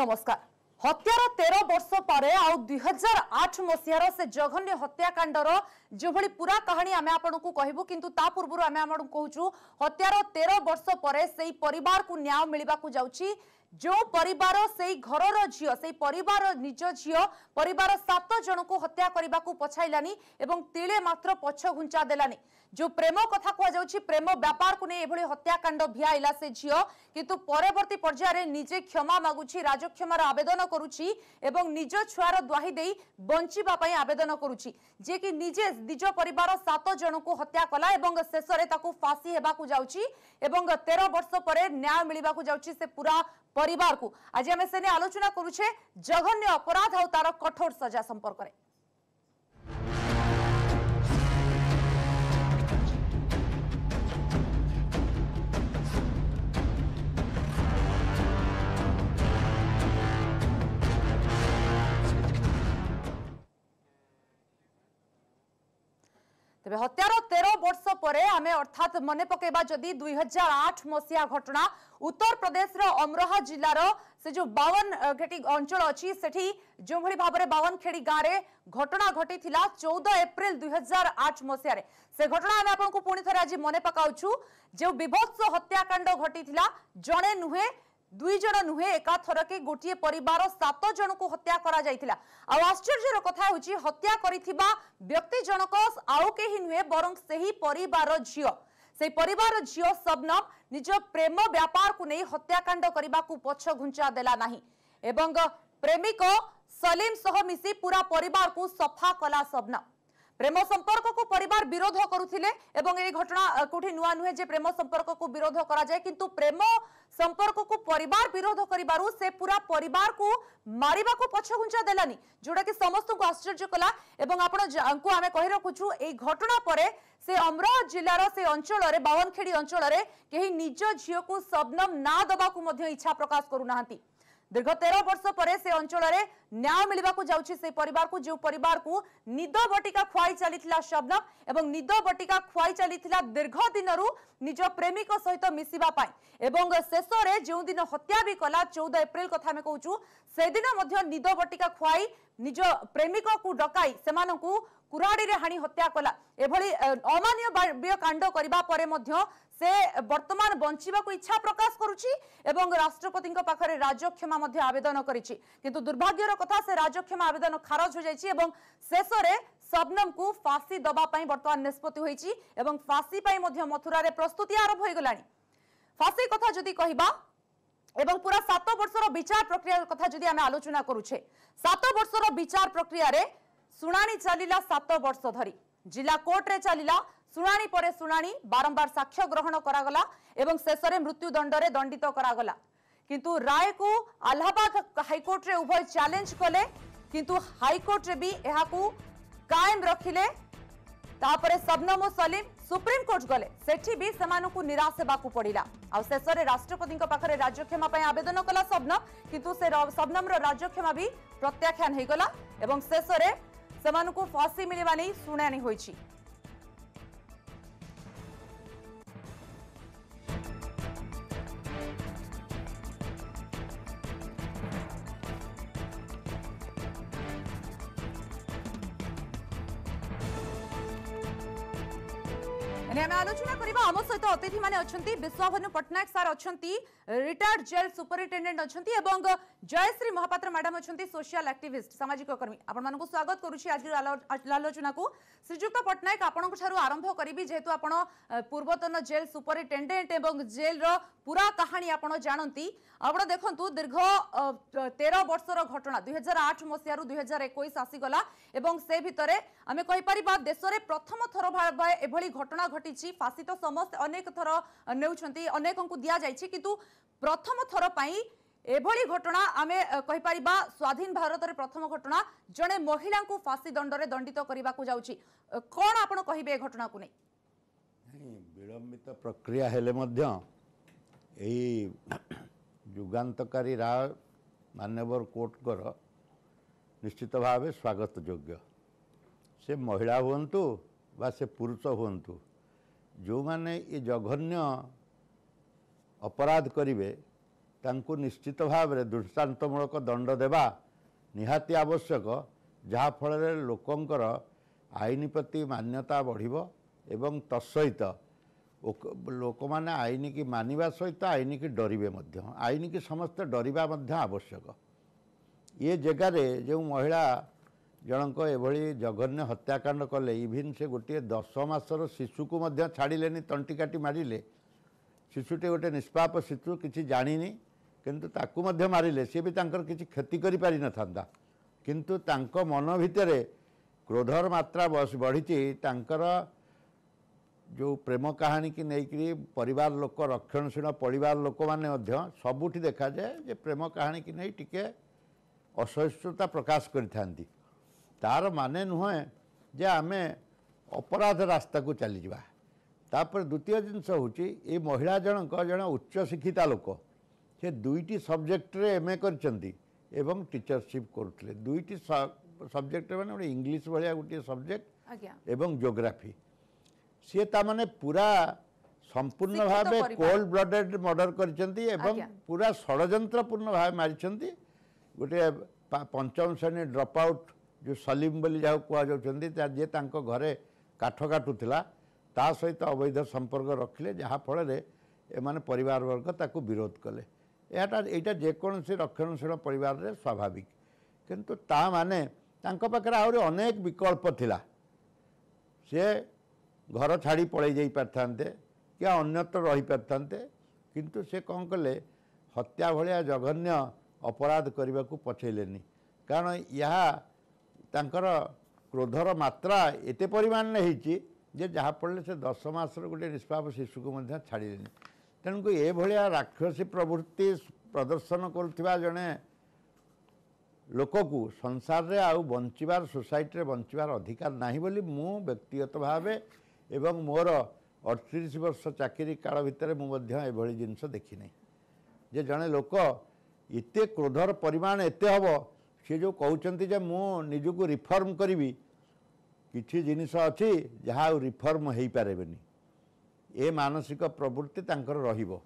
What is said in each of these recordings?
ନମସ୍କାର ହତ୍ୟାର ତେର ବର୍ଷ ପରେ ଆଉ ଦୁଇ ହଜାର ଆଠ ମସିହାର ସେ ଜଘନ୍ୟ ହତ୍ୟାକାଣ୍ଡର ଯେଭଳି ପୁରା କାହାଣୀ ଆମେ ଆପଣଙ୍କୁ କହିବୁ କିନ୍ତୁ ତା ପୂର୍ବରୁ ଆମେ ଆପଣଙ୍କୁ କହୁଛୁ ହତ୍ୟାର ତେର ବର୍ଷ ପରେ ସେଇ ପରିବାରକୁ ନ୍ୟାୟ ମିଳିବାକୁ ଯାଉଛି ଯେଉଁ ପରିବାର ସେଇ ଘରର ଝିଅ ସେଇ ପରିବାର ନିଜ ଝିଅ ପରିବାର ସାତ ଜଣଙ୍କୁ ହତ୍ୟା କରିବାକୁ ପଛାଇଲାନି ଏବଂ ତିଳେ ମାତ୍ର ପଛ ଘୁଞ୍ଚା ଦେଲାନି যে প্রেম কথা কুযাচ্ছে প্রেম ব্যাপারকে নিয়ে এভাবে হত্যাকাণ্ড ভিআইলা সে ঝিও কিন্তু পরবর্তী পর্যায়ে নিজে ক্ষমা মাগুছি রাজক্ষমার আবেদন করুছি এবং নিজ ছুয়ার দ্বাহি দিয়ে বঞ্চা আবেদন করুছি যে কি নিজে নিজ পরিবার সাত জনক হত্যা কলা এবং শেষে তাকে ফাঁসি হওয়া যাচ্ছি এবং তের বর্ষ পরে ন্যায় মিলবাকু যাচ্ছি সে পুরা পরিবারকু আজ আমি সে নিয়ে আলোচনা করুছে জঘন্য অপরাধ আর তার কঠোর সজা সম্পর্কের তবে হত্যার তের বর্ষ পরে আমি অর্থাৎ মনে পকাইবা যদি দুই হাজার আট মসিহা ঘটনা উত্তরপ্রদেশর অমরোহা জেলার সে যে বাওয়ান ঘেটি অঞ্চল অছি সেটি যেভাবে ভাবে বাওয়ানখেড়ি গাঁরে ঘটনা ঘটি চৌদ এপ্রিল দুই হাজার আট মসিহার সে ঘটনা আমি আপনার পুঁথরে আজ মনে পকাউছু যে বিভৎস হত্যাকাণ্ড ঘটি জনে নুহে দুই জন নুহে একাথরকে গোটিয়ে পরিবার সাত জনকু হত্যা করা যাইতিলা আউ আশ্চর্যর কথা হচ্ছে হত্যা করিথিবা ব্যক্তি জনক আউ কেহি নুহে বরং সেই পরিবার ঝিও সেই পরিবার ঝিও সবনম নিজ প্রেম ব্যাপারকু নেই হত্যাকাণ্ড করিবাকু পছ ঘুঞ্চা দেলা নাহি এবং প্রেমিক সলিম সহ মিশি পুরা পরিবারকু সফা কলা সবনম প্রেম সম্পর্ককে পরিবার বিরোধ করুলে এবং এই ঘটনা কোটি নূয়া নুহে যে প্রেম সম্পর্ককে বিরোধ করা যায় কিন্তু প্রেম সম্পর্ককে পরিবার বিরোধ করিবার সে পুরা পরিবারকু মারিবাকু পছঘুঞ্চা দেলানি যোটা কি সমস্ত আশ্চর্য কলা এবং আপনার আমি কহি রাখুছু এই ঘটনা পরে সে অমরাবত জেলার সে অঞ্চলের বাওয়ানখেড়ি অঞ্চলের কেহি নিজ ঝিউকু শবনম না দেওয়া ইচ্ছা প্রকাশ করু না দীর্ঘ তের বর্ষ পরে সে অঞ্চলের ন্যায় মিলবাকু যাচ্ছে সেই পরিবার যে পরিবার নিদ বটিকা খুয়াই চাল শবনম এবং নিদ বটিকা খুয়াই চাল দীর্ঘ দিনর নিজ প্রেমিক সহিত মিশিবা পাই এবং শেষে যেদিন হত্যা বি কলা চৌদ এপ্রিল কথা আমি কৌছু সেদিন মধ্য নিদ বটিকা খুয়াই নিজ প্রেমিকু ডকাই সেমানকু কুরাড়িরে হানি হত্যা কলা এভাবে অমানীয় কাণ্ড করা পরে মধ্য ସେ ବର୍ତ୍ତମାନ ବଞ୍ଚିବାକୁ ଇଚ୍ଛା ପ୍ରକାଶ କରୁଛି ଏବଂ ରାଷ୍ଟ୍ରପତିଙ୍କ ପାଖରେ ରାଜକ୍ଷମା ମଧ୍ୟ ଆବେଦନ କରିଛି କିନ୍ତୁ ଦୁର୍ଭାଗ୍ୟର କଥା ସେ ରାଜକ୍ଷମା ଆବେଦନ ଖାରଜ ହୋଇଯାଇଛି ଏବଂ ଶେଷରେ ସବନମକୁ ଫାଶୀ ଦେବା ପାଇଁ ବର୍ତ୍ତମାନ ନିଷ୍ପତ୍ତି ହୋଇଛି ଏବଂ ଫାଶୀ ପାଇଁ ମଧ୍ୟ ମଥୁରାରେ ପ୍ରସ୍ତୁତି ଆରମ୍ଭ ହୋଇଗଲାଣି ফাঁসি কথা যদি কহবা এবং পুরা সাত বর্ষর বিচার প্রক্রিয়ার কথা যদি আমি আলোচনা করুছে সাত বর্ষর বিচার প্রক্রিয়ার শুনানি চালা সাত বর্ষ ধরি জেলা কোর্টরে চালা শুনানি পরে শুনানি বারম্বার সাক্ষ্য গ্রহণ করাগলা এবং শেষে মৃত্যুদণ্ডরে দণ্ডিত করাগলা কিন্তু রায়কু আলাহাবাদ হাইকোর্টরে উভয় চ্যালেঞ্জ কলে কিন্তু হাইকোর্টরে বি এহাকু কায়েম রখিলে তাপরে সবনমু সলিম সুপ্রিম কোর্ট গলে সেটি বি সেমানকু নিরাশ হেবাকু পড়িলা আউ শেষরে রাষ্ট্রপতিଙ୍କ পাখরে রাজ্যক্ষমা পাই আবেদন কলা সবনম কিন্তু সে সবনমর রাজ্যক্ষমা বি প্রত্যাখ্যান হইগলা এবং শেষরে সেমানকু ফাঁসি মিলিবা নেই শুনানি হইছি আমি আলোচনা করা আমার সহ অতিথি মানে অনেক বিশ্বভনু পট্টনাক স্যার অনেক রিটায়ার্ড জেল সুপরিটেডেট অনেক এবং জয়শ্রী মহাপাত্র ম্যাডাম অনেক সোশিয়াল আক্টিভিস্ট সামাজিক কর্মী আপনার স্বাগত করুছি আজকের আলোচনা শ্রীযুক্ত পট্টনাক আপনার ঠার আরম্ভ করবি যেহেতু আপনার পূর্বতন জেল সুপরিটেডেট এবং জেলর পুরা কাহিনী আপনার জাঁতি আপনার দেখুন দীর্ঘ তের বর্ষর ঘটনা দুই হাজার আট মশিয়ার দুই হাজার একুশ আসিগলা এবং সে ভিতরে আমি কইপার দেশের প্রথম থর ভাবে এভাবে ঘটনা ঘটি ଦିଆଯାଇଛି ଫାଶୀ ତ ସମସ୍ତେ ଅନେକ ଥର ନେଉଛନ୍ତି ଅନେକଙ୍କୁ ଦିଆଯାଇଛି କିନ୍ତୁ ପ୍ରଥମ ଥର ପାଇଁ ଏଭଳି ଘଟଣା ଆମେ କହିପାରିବା ସ୍ୱାଧୀନ ଭାରତରେ ପ୍ରଥମ ଘଟଣା ଜଣେ ମହିଳାଙ୍କୁ ଫାଶୀ ଦଣ୍ଡରେ ଦଣ୍ଡିତ କରିବାକୁ ଯାଉଛି କ'ଣ ଆପଣ କହିବେ ଏ ଘଟଣାକୁ ନେଇ ବିଳମ୍ବିତ ପ୍ରକ୍ରିୟା ହେଲେ ମଧ୍ୟ ଏଇ ଯୁଗାନ୍ତକାରୀ ରାୟ ମାନ୍ୟବର କୋର୍ଟଙ୍କର ନିଶ୍ଚିତ ଭାବେ ସ୍ୱାଗତ ଯୋଗ୍ୟ ସେ ମହିଳା ହୁଅନ୍ତୁ ବା ସେ ପୁରୁଷ ହୁଅନ୍ତୁ ଯେଉଁମାନେ ଏ ଜଘନ୍ୟ ଅପରାଧ କରିବେ ତାଙ୍କୁ ନିଶ୍ଚିତ ଭାବରେ ଦୃଷ୍ଟାନ୍ତମୂଳକ ଦଣ୍ଡ ଦେବା ନିହାତି ଆବଶ୍ୟକ ଯାହାଫଳରେ ଲୋକଙ୍କର ଆଇନ ପ୍ରତି ମାନ୍ୟତା ବଢ଼ିବ ଏବଂ ତତ୍ସହିତ ଲୋକମାନେ ଆଇନକି ମାନିବା ସହିତ ଆଇନକି ଡରିବେ ମଧ୍ୟ ଆଇନକି ସମସ୍ତେ ଡରିବା ମଧ୍ୟ ଆବଶ୍ୟକ ଏ ଜାଗାରେ ଯେଉଁ ମହିଳା ଜଣଙ୍କ ଏଭଳି ଜଘନ୍ୟ ହତ୍ୟାକାଣ୍ଡ କଲେ ଇଭିନ୍ ସେ ଗୋଟିଏ ଦଶ ମାସର ଶିଶୁକୁ ମଧ୍ୟ ଛାଡ଼ିଲେନି ତଣ୍ଟି କାଟି ମାରିଲେ ଶିଶୁଟି ଗୋଟେ ନିଷ୍ପାପ ଶିଶୁ କିଛି ଜାଣିନି କିନ୍ତୁ ତାକୁ ମଧ୍ୟ ମାରିଲେ ସିଏ ବି ତାଙ୍କର କିଛି କ୍ଷତି କରିପାରିନଥାନ୍ତା କିନ୍ତୁ ତାଙ୍କ ମନ ଭିତରେ କ୍ରୋଧର ମାତ୍ରା ବସ ବଢ଼ିଛି ତାଙ୍କର ଯେଉଁ ପ୍ରେମ କାହାଣୀକି ନେଇକରି ପରିବାର ଲୋକ ରକ୍ଷଣଶୀଳ ପରିବାର ଲୋକମାନେ ମଧ୍ୟ ସବୁଠି ଦେଖାଯାଏ ଯେ ପ୍ରେମ କାହାଣୀକି ନେଇ ଟିକିଏ ଅସହିଷ୍ଣୁତା ପ୍ରକାଶ କରିଥାନ୍ତି ତାର ମାନେ ନୁହେଁ ଯେ ଆମେ ଅପରାଧ ରାସ୍ତାକୁ ଚାଲିଯିବା ତାପରେ ଦ୍ୱିତୀୟ ଜିନିଷ ହେଉଛି ଏ ମହିଳା ଜଣଙ୍କ ଜଣେ ଉଚ୍ଚଶିକ୍ଷିତା ଲୋକ ସେ ଦୁଇଟି ସବଜେକ୍ଟରେ ଏମ୍ ଏ କରିଛନ୍ତି ଏବଂ ଟିଚରସିପ୍ କରୁଥିଲେ ଦୁଇଟି ସବଜେକ୍ଟ ମାନେ ଗୋଟେ ଇଂଲିଶ ଭଳିଆ ଗୋଟିଏ ସବଜେକ୍ଟ ଏବଂ ଜୋଗ୍ରାଫି ସିଏ ତାମାନେ ପୁରା ସମ୍ପୂର୍ଣ୍ଣ ଭାବେ କୋଲ୍ଡ ବ୍ଲଡେଡ୍ ମର୍ଡର କରିଛନ୍ତି ଏବଂ ପୁରା ଷଡ଼ଯନ୍ତ୍ରପୂର୍ଣ୍ଣ ଭାବେ ମାରିଛନ୍ତି ଗୋଟିଏ ପଞ୍ଚମ ଶ୍ରେଣୀ ଡ୍ରପ୍ ଆଉଟ୍ ଯେଉଁ ସଲିମ ବୋଲି ଯାହାକୁ କୁହାଯାଉଛନ୍ତି ଯିଏ ତାଙ୍କ ଘରେ କାଠ କାଟୁଥିଲା ତା ସହିତ ଅବୈଧ ସମ୍ପର୍କ ରଖିଲେ ଯାହାଫଳରେ ଏମାନେ ପରିବାରବର୍ଗ ତାକୁ ବିରୋଧ କଲେ ଏହାଟା ଏଇଟା ଯେକୌଣସି ରକ୍ଷଣଶୀଳ ପରିବାରରେ ସ୍ୱାଭାବିକ କିନ୍ତୁ ତାମାନେ ତାଙ୍କ ପାଖରେ ଆହୁରି ଅନେକ ବିକଳ୍ପ ଥିଲା ସେ ଘର ଛାଡ଼ି ପଳେଇ ଯାଇପାରିଥାନ୍ତେ କି ଅନ୍ୟତ୍ର ରହିପାରିଥାନ୍ତେ କିନ୍ତୁ ସେ କ'ଣ କଲେ ହତ୍ୟା ଭଳିଆ ଜଘନ୍ୟ ଅପରାଧ କରିବାକୁ ପଛେଇଲେନି କାରଣ ଏହା ତାଙ୍କର କ୍ରୋଧର ମାତ୍ରା ଏତେ ପରିମାଣରେ ହେଇଛି ଯେ ଯାହାଫଳରେ ସେ ଦଶ ମାସର ଗୋଟିଏ ନିଷ୍ପାପ ଶିଶୁକୁ ମଧ୍ୟ ଛାଡ଼ିଲେନି ତେଣୁକରି ଏଭଳିଆ ରାକ୍ଷସୀ ପ୍ରବୃତ୍ତି ପ୍ରଦର୍ଶନ କରୁଥିବା ଜଣେ ଲୋକକୁ ସଂସାରରେ ଆଉ ବଞ୍ଚିବାର ସୋସାଇଟିରେ ବଞ୍ଚିବାର ଅଧିକାର ନାହିଁ ବୋଲି ମୁଁ ବ୍ୟକ୍ତିଗତ ଭାବେ ଏବଂ ମୋର ଅଠତିରିଶ ବର୍ଷ ଚାକିରି କାଳ ଭିତରେ ମୁଁ ମଧ୍ୟ ଏଭଳି ଜିନିଷ ଦେଖିନାହିଁ ଯେ ଜଣେ ଲୋକ ଏତେ କ୍ରୋଧର ପରିମାଣ ଏତେ ହେବ ସିଏ ଯେଉଁ କହୁଛନ୍ତି ଯେ ମୁଁ ନିଜକୁ ରିଫର୍ମ କରିବି କିଛି ଜିନିଷ ଅଛି ଯାହା ଆଉ ରିଫର୍ମ ହୋଇପାରିବେନି ଏ ମାନସିକ ପ୍ରବୃତ୍ତି ତାଙ୍କର ରହିବ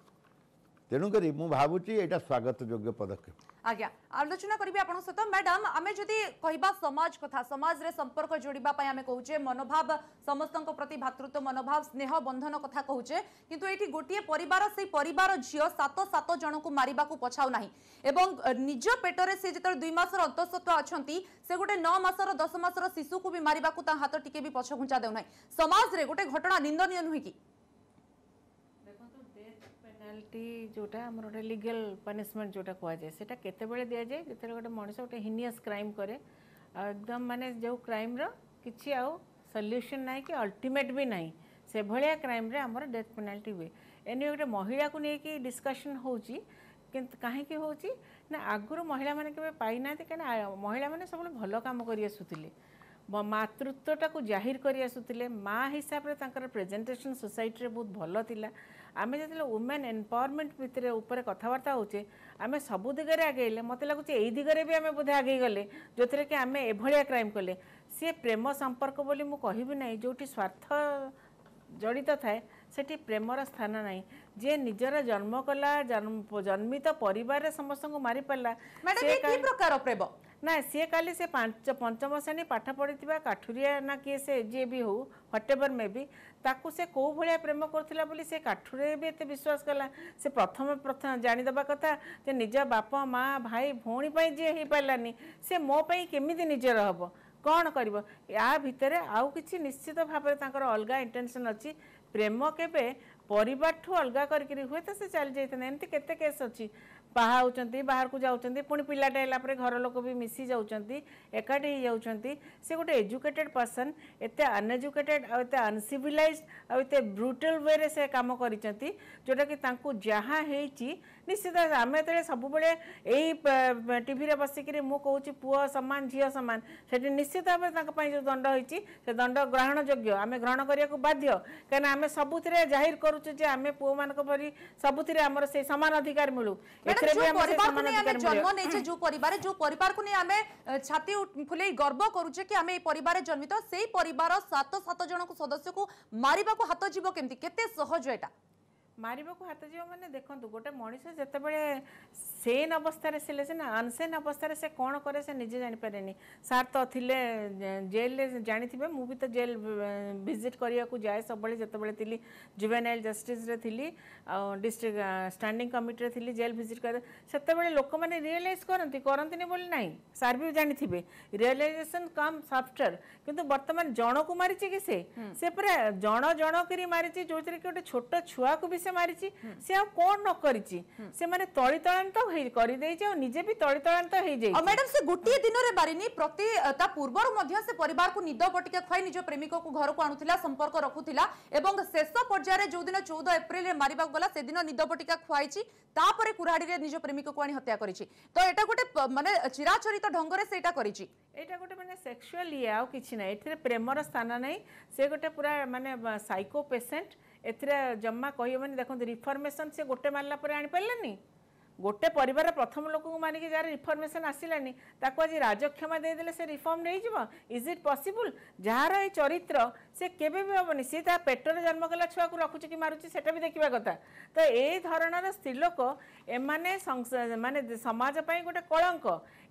তেণুকরি মু ভাবুছি এটা স্বাগত যোগ্য পদক্ষেপ আজ্ঞা আলোচনা করি আপনার সহ ম্যাডাম আমি যদি কহবা সমাজ কথা সমাজের সম্পর্ক যোড়া আমি কৌছে মনোভাব সমস্ত প্রতি ভাতৃত্ব মনোভাব স্নেহ বন্ধন কথা কৌছে কিন্তু এটি গোটিয়ে পরিবার সেই পরিবার ঝিও সাত সাত জনক মারা পছাও না এবং নিজ পেটরে সে যেত দুই মাসর অন্তঃসত্ত্ব অনেক সে গোটে ন মাসর দশ মাসর শিশুকু মারা তা হাত টিকি পছঘুঞ্চা দেয় না সমাজের গোটে ঘটনা নিন্দনীয় নুহে কি পেনাল্টি ଯେଉଁଟା ଆମର ଗୋଟେ ଲିଗାଲ୍ ପନିସମେଣ୍ଟ ଯେଉଁଟା କୁହାଯାଏ ସେଇଟା କେତେବେଳେ ଦିଆଯାଏ ଯେତେବେଳେ ଗୋଟେ ମଣିଷ ଗୋଟେ ହିନିୟସ୍ କ୍ରାଇମ୍ କରେ ଆଉ ଏକଦମ ମାନେ ଯେଉଁ କ୍ରାଇମ୍ର କିଛି ଆଉ ସଲ୍ୟୁସନ୍ ନାହିଁ କି ଅଲ୍ଟିମେଟ୍ ବି ନାହିଁ ସେଭଳିଆ କ୍ରାଇମ୍ରେ ଆମର ଡେଥ୍ ପେନାଲ୍ଟି ହୁଏ ଏନିୱେ ଗୋଟେ ମହିଳାକୁ ନେଇକି ଡିସ୍କସନ୍ ହେଉଛି କିନ୍ତୁ କାହିଁକି ହେଉଛି ନା ଆଗରୁ ମହିଳାମାନେ କେବେ ପାଇନାହାନ୍ତି କାହିଁକିନା ମହିଳାମାନେ ସବୁବେଳେ ଭଲ କାମ କରି ଆସୁଥିଲେ ମାତୃତ୍ୱଟାକୁ ଜାହିର କରି ଆସୁଥିଲେ ମା ହିସାବରେ ତାଙ୍କର ପ୍ରେଜେଣ୍ଟେସନ୍ ସୋସାଇଟିରେ ବହୁତ ଭଲ ଥିଲା ଆମେ ଯେତେବେଳେ ଓମେନ୍ ଏମ୍ପାୱାରମେଣ୍ଟ ଭିତରେ ଉପରେ କଥାବାର୍ତ୍ତା ହେଉଛେ ଆମେ ସବୁ ଦିଗରେ ଆଗେଇଲେ ମୋତେ ଲାଗୁଛି ଏଇ ଦିଗରେ ବି ଆମେ ବୋଧେ ଆଗେଇ ଗଲେ ଯେଉଁଥିରେ କି ଆମେ ଏଭଳିଆ କ୍ରାଇମ୍ କଲେ ସିଏ ପ୍ରେମ ସମ୍ପର୍କ ବୋଲି ମୁଁ କହିବି ନାହିଁ ଯେଉଁଠି ସ୍ୱାର୍ଥ ଜଡ଼ିତ ଥାଏ ସେଠି ପ୍ରେମର ସ୍ଥାନ ନାହିଁ ଯିଏ ନିଜର ଜନ୍ମ କଲା ଜନ୍ମିତ ପରିବାରରେ ସମସ୍ତଙ୍କୁ ମାରିପାରିଲା ପ୍ରକାର ପ୍ରେମ ନା ସିଏ କାଲି ସେ ପାଞ୍ଚ ପଞ୍ଚମ ଶ୍ରେଣୀ ପାଠ ପଢ଼ିଥିବା କାଠୁରିଆ ନା କିଏ ସେ ଯିଏ ବି ହଉ ହଟେଭର ମେ ବି ତାକୁ ସେ କେଉଁ ଭଳିଆ ପ୍ରେମ କରୁଥିଲା ବୋଲି ସେ କାଠୁରେ ବି ଏତେ ବିଶ୍ୱାସ କଲା ସେ ପ୍ରଥମେ ପ୍ରଥମେ ଜାଣିଦେବା କଥା ଯେ ନିଜ ବାପା ମା' ଭାଇ ଭଉଣୀ ପାଇଁ ଯିଏ ହେଇପାରିଲାନି ସେ ମୋ ପାଇଁ କେମିତି ନିଜର ହେବ କ'ଣ କରିବ ୟା ଭିତରେ ଆଉ କିଛି ନିଶ୍ଚିତ ଭାବରେ ତାଙ୍କର ଅଲଗା ଇଣ୍ଟେନସନ୍ ଅଛି ପ୍ରେମ କେବେ ପରିବାରଠୁ ଅଲଗା କରିକିରି ହୁଏତ ସେ ଚାଲିଯାଇଥାନ୍ତା ଏମିତି କେତେ କେସ୍ ଅଛି ବାହା ହେଉଛନ୍ତି ବାହାରକୁ ଯାଉଛନ୍ତି ପୁଣି ପିଲାଟେ ହେଲା ପରେ ଘର ଲୋକ ବି ମିଶି ଯାଉଛନ୍ତି ଏକାଠି ହେଇଯାଉଛନ୍ତି ସେ ଗୋଟେ ଏଜୁକେଟେଡ଼ ପର୍ସନ୍ ଏତେ ଅନଏଜୁକେଟେଡ଼ ଆଉ ଏତେ ଅନସିଭିଲାଇଜ୍ ଆଉ ଏତେ ବ୍ରୁଟାଲ ୱେରେ ସେ କାମ କରିଛନ୍ତି ଯେଉଁଟାକି ତାଙ୍କୁ ଯାହା ହେଇଛି ନିଶ୍ଚିତ ଆମେ ଯେତେବେଳେ ସବୁବେଳେ ଏଇ ଟିଭିରେ ବସିକିରି ମୁଁ କହୁଛି ପୁଅ ସମାନ ଝିଅ ସମାନ ସେଠି ନିଶ୍ଚିତ ଭାବେ ତାଙ୍କ ପାଇଁ ଯେଉଁ ଦଣ୍ଡ ହୋଇଛି ସେ ଦଣ୍ଡ ଗ୍ରହଣଯୋଗ୍ୟ ଆମେ ଗ୍ରହଣ କରିବାକୁ ବାଧ୍ୟ କାହିଁକିନା ଆମେ ସବୁଥିରେ ଜାହିର କରୁଛୁ ଯେ ଆମେ ପୁଅମାନଙ୍କ ପରି ସବୁଥିରେ ଆମର ସେଇ ସମାନ ଅଧିକାର ମିଳୁ ଏଥିରେ ବି ଆମେ ସମାନ ଅଧିକାର ଜନ୍ମ ନେଇଛେ ଯେଉଁ ପରିବାର ଯେଉଁ ପରିବାରକୁ ନେଇ ଆମେ ଛାତି ଫୁଲେଇ ଗର୍ବ କରୁଛେ କି ଆମେ ଏଇ ପରିବାରରେ ଜନ୍ମିତ ସେଇ ପରିବାର ସାତ ସାତ ଜଣଙ୍କୁ ସଦସ୍ୟକୁ ମାରିବାକୁ ହାତ ଯିବ କେମିତି କେତେ ସହଜ ଏଇଟା ମାରିବାକୁ ହାତ ଯେଉଁମାନେ ଦେଖନ୍ତୁ ଗୋଟେ ମଣିଷ ଯେତେବେଳେ ସେନ୍ ଅବସ୍ଥାରେ ଥିଲେ ସିନା ଅନସେନ୍ ଅବସ୍ଥାରେ ସେ କ'ଣ କରେ ସେ ନିଜେ ଜାଣିପାରେନି ସାର୍ ତ ଥିଲେ ଜେଲ୍ରେ ଜାଣିଥିବେ ମୁଁ ବି ତ ଜେଲ୍ ଭିଜିଟ୍ କରିବାକୁ ଯାଏ ସବୁବେଳେ ଯେତେବେଳେ ଥିଲି ଜୁଭେନାଇଲ୍ ଜଷ୍ଟିସ୍ରେ ଥିଲି ଆଉ ଡିଷ୍ଟ୍ରିକ୍ଟ ଷ୍ଟାଣ୍ଡିଂ କମିଟିରେ ଥିଲି ଜେଲ୍ ଭିଜିଟ୍ କରେ ସେତେବେଳେ ଲୋକମାନେ ରିଏଲାଇଜ୍ କରନ୍ତି କରନ୍ତିନି ବୋଲି ନାହିଁ ସାର୍ ବି ଜାଣିଥିବେ ରିଏଲାଇଜେସନ୍ କମ୍ ସଫ୍ଟୱେର୍ କିନ୍ତୁ ବର୍ତ୍ତମାନ ଜଣକୁ ମାରିଛି କି ସେ ସେ ପୁରା ଜଣ ଜଣ କରି ମାରିଛି ଯେଉଁଥିରେ କି ଗୋଟେ ଛୋଟ ଛୁଆକୁ ବି ସେ ମାରିଛି ସେ ଆଉ କ'ଣ ନ କରିଛି ସେମାନେ ତଳିତଳାନ୍ତ କରିଦେଇଛି ଆଉ ନିଜେ ବି ତଳିତଳାନ୍ତ ହେଇଯାଇଛି ମ୍ୟାଡାମ ସେ ଗୋଟିଏ ଦିନରେ ବାରିନି ପ୍ରତି ତା ପୂର୍ବରୁ ମଧ୍ୟ ସେ ପରିବାରକୁ ନିଦ ବଟିକା ଖୁଆଇ ନିଜ ପ୍ରେମିକକୁ ଘରକୁ ଆଣୁଥିଲା ସମ୍ପର୍କ ରଖୁଥିଲା ଏବଂ ଶେଷ ପର୍ଯ୍ୟାୟରେ ଯେଉଁଦିନ ଚଉଦ ଏପ୍ରିଲରେ ମାରିବାକୁ ଗଲା ସେଦିନ ନିଦ ବଟିକା ଖୁଆଇଛି ତାପରେ କୁରାଡ଼ିରେ ନିଜ ପ୍ରେମିକକୁ ଆଣି ହତ୍ୟା କରିଛି ତ ଏଇଟା ଗୋଟେ ମାନେ ଚିରାଚରିତ ଢଙ୍ଗରେ ସେଇଟା କରିଛି ଏଇଟା ଗୋଟେ ମାନେ ସେକ୍ସୁଆଲ ଇଏ ଆଉ କିଛି ନାହିଁ ଏଥିରେ ପ୍ରେମର ସ୍ଥାନ ନାହିଁ ସେ ଗୋଟେ ପୁରା ମାନେ ସାଇକୋ ପେସେଣ୍ଟ ଏଥିରେ ଜମା କହିହେବନି ଦେଖନ୍ତୁ ରିଫର୍ମେସନ୍ ସେ ଗୋଟେ ମାରିଲା ପରେ ଆଣିପାରିଲାନି ଗୋଟେ ପରିବାର ପ୍ରଥମ ଲୋକଙ୍କୁ ମାନିକି ଯାହାର ରିଫର୍ମେସନ୍ ଆସିଲାନି ତାକୁ ଆଜି ରାଜକ୍ଷମା ଦେଇଦେଲେ ସେ ରିଫର୍ମ ନେଇଯିବ ଇଜ୍ ଇଟ୍ ପସିବୁଲ୍ ଯାହାର ଏ ଚରିତ୍ର सी के हेनी सी ता पेटर जन्मकला छुआ को कि मारूँ से देखा कथा तो यहीरण स्त्रीलोक एमने मानने समाजपाई गोटे कलंक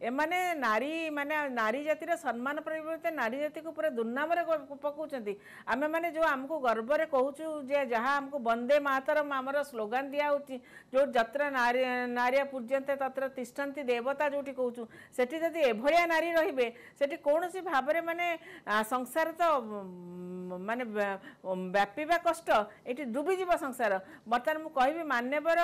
एम नारी मान नारी जातिर सम्मान परिवर्तन नारी जाति को पूरा दुर्नाम पकाच आम मैंने जो आमको गर्वे कहूँ जे जहाँ आमको बंदे मातरम आम स्लोगान दिया जो जत्रा नारी नारी पूजते तत्र तिष्ठा देवता जो कौ से जदि एभिया नारी रे कौन सी भाव में मानने संसार तो ମାନେ ବ୍ୟାପିବା କଷ୍ଟ ଏଠି ଡୁବିଯିବ ସଂସାର ବର୍ତ୍ତମାନ ମୁଁ କହିବି ମାନ୍ୟବର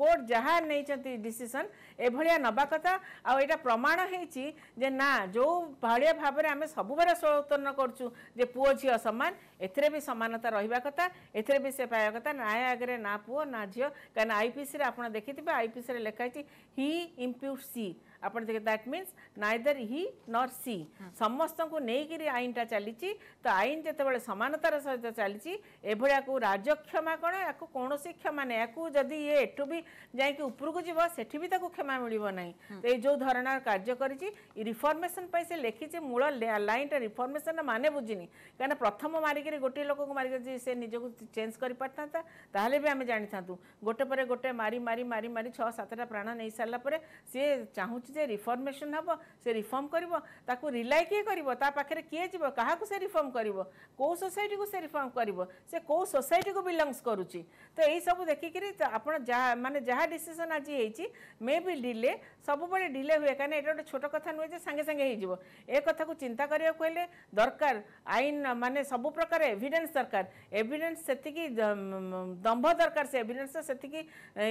କୋର୍ଟ ଯାହା ନେଇଛନ୍ତି ଡିସିସନ୍ ଏଭଳିଆ ନେବା କଥା ଆଉ ଏଇଟା ପ୍ରମାଣ ହେଇଛି ଯେ ନା ଯେଉଁ ଭଳିଆ ଭାବରେ ଆମେ ସବୁବେଳେ ସ୍ୱତନ୍ତ୍ର କରୁଛୁ ଯେ ପୁଅ ଝିଅ ସମାନ ଏଥିରେ ବି ସମାନତା ରହିବା କଥା ଏଥିରେ ବି ସେ ପାଇବା କଥା ନ୍ୟାୟ ଆଗରେ ନା ପୁଅ ନା ଝିଅ କାହିଁକିନା ଆଇପିସିରେ ଆପଣ ଦେଖିଥିବେ ଆଇପିସିରେ ଲେଖା ହେଇଛି ହି ଇମ୍ପ୍ୟୁଟ୍ ସି ଆପଣ ଦେଖ that means neither he nor she ସମସ୍ତଙ୍କୁ ନେଇକିରି ଆଇନଟା ଚାଲିଛି ତ ଆଇନ ଯେତେବେଳେ ସମାନତାର ସହିତ ଚାଲିଛି ଏଭଳିଆକୁ ରାଜକ୍ଷମା କ'ଣ ୟାକୁ କୌଣସି କ୍ଷମା ନାହିଁ ୟାକୁ ଯଦି ଇଏ ଏଠୁ ବି ଯାଇକି ଉପରକୁ ଯିବ ସେଠି ବି ତାକୁ କ୍ଷମା ମିଳିବ ନାହିଁ ତ ଏଇ ଯେଉଁ ଧରଣର କାର୍ଯ୍ୟ କରିଛି ରିଫର୍ମେସନ୍ ପାଇଁ ସେ ଲେଖିଛି ମୂଳ ଲାଇନ୍ଟା ରିଫର୍ମେସନ୍ର ମାନେ ବୁଝିନି କାହିଁକିନା ପ୍ରଥମ ମାରିକିରି ଗୋଟିଏ ଲୋକକୁ ମାରିକି ଯଦି ସେ ନିଜକୁ ଚେଞ୍ଜ କରିପାରିଥାନ୍ତା ତାହେଲେ ବି ଆମେ ଜାଣିଥାନ୍ତୁ ଗୋଟେ ପରେ ଗୋଟେ ମାରି ମାରି ମାରି ମାରି ଛଅ ସାତଟା ପ୍ରାଣ ନେଇସାରିଲା ପରେ ସିଏ ଚାହୁଁଛି ହେଉଛି ଯେ ରିଫର୍ମେସନ୍ ହେବ ସେ ରିଫର୍ମ କରିବ ତାକୁ ରିଲାଏ କିଏ କରିବ ତା ପାଖରେ କିଏ ଯିବ କାହାକୁ ସେ ରିଫର୍ମ କରିବ କେଉଁ ସୋସାଇଟିକୁ ସେ ରିଫର୍ମ କରିବ ସେ କେଉଁ ସୋସାଇଟିକୁ ବିଲଙ୍ଗସ୍ କରୁଛି ତ ଏଇସବୁ ଦେଖିକିରି ଆପଣ ଯାହା ମାନେ ଯାହା ଡିସିସନ୍ ଆଜି ହେଇଛି ମେ ବି ଡିଲେ ସବୁବେଳେ ଡିଲେ ହୁଏ କାରଣ ଏଇଟା ଗୋଟେ ଛୋଟ କଥା ନୁହେଁ ଯେ ସାଙ୍ଗେ ସାଙ୍ଗେ ହେଇଯିବ ଏ କଥାକୁ ଚିନ୍ତା କରିବାକୁ ହେଲେ ଦରକାର ଆଇନ ମାନେ ସବୁ ପ୍ରକାର ଏଭିଡେନ୍ସ ଦରକାର ଏଭିଡେନ୍ସ ସେତିକି ଦମ୍ଭ ଦରକାର ସେ ଏଭିଡେନ୍ସ ସେତିକି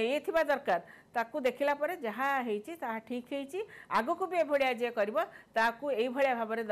ଇଏ ଥିବା ଦରକାର ତାକୁ ଦେଖିଲା ପରେ ଯାହା ହେଇଛି ତାହା ଠିକ୍ ହେଇଛି ହୋଇଛି ଆଗକୁ ବି ଏଭଳିଆ ଯିଏ କରିବ ତାକୁ ଏଇଭଳିଆ ଭାବରେ